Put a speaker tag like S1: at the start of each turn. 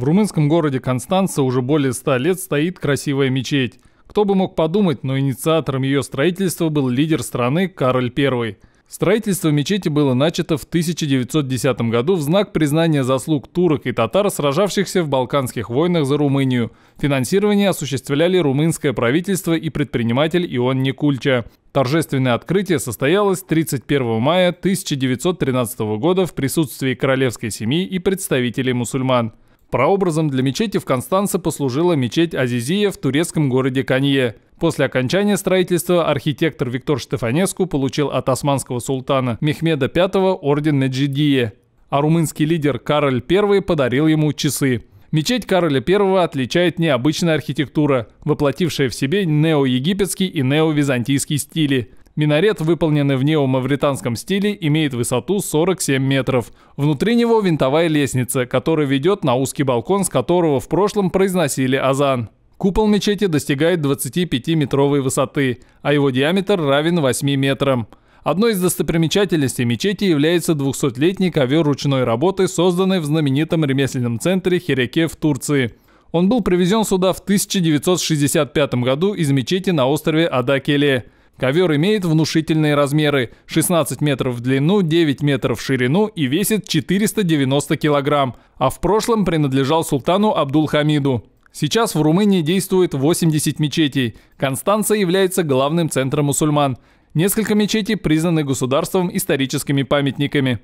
S1: В румынском городе Констанца уже более ста лет стоит красивая мечеть. Кто бы мог подумать, но инициатором ее строительства был лидер страны Кароль I. Строительство мечети было начато в 1910 году в знак признания заслуг турок и татар, сражавшихся в Балканских войнах за Румынию. Финансирование осуществляли румынское правительство и предприниматель Ион Никульча. Торжественное открытие состоялось 31 мая 1913 года в присутствии королевской семьи и представителей мусульман. Прообразом для мечети в Констанце послужила мечеть Азизия в турецком городе Канье. После окончания строительства архитектор Виктор Штефанеску получил от османского султана Мехмеда V орден Наджидия, а румынский лидер Кароль I подарил ему часы. Мечеть Кароля I отличает необычная архитектура, воплотившая в себе неоегипетский и неовизантийский стили. Минарет, выполненный в неомавританском стиле, имеет высоту 47 метров. Внутри него винтовая лестница, которая ведет на узкий балкон, с которого в прошлом произносили азан. Купол мечети достигает 25-метровой высоты, а его диаметр равен 8 метрам. Одной из достопримечательностей мечети является 200-летний ковер ручной работы, созданный в знаменитом ремесленном центре Хереке в Турции. Он был привезен сюда в 1965 году из мечети на острове Адакеле. Ковер имеет внушительные размеры – 16 метров в длину, 9 метров в ширину и весит 490 килограмм, а в прошлом принадлежал султану Абдулхамиду. Сейчас в Румынии действует 80 мечетей. Констанца является главным центром мусульман. Несколько мечетей признаны государством историческими памятниками.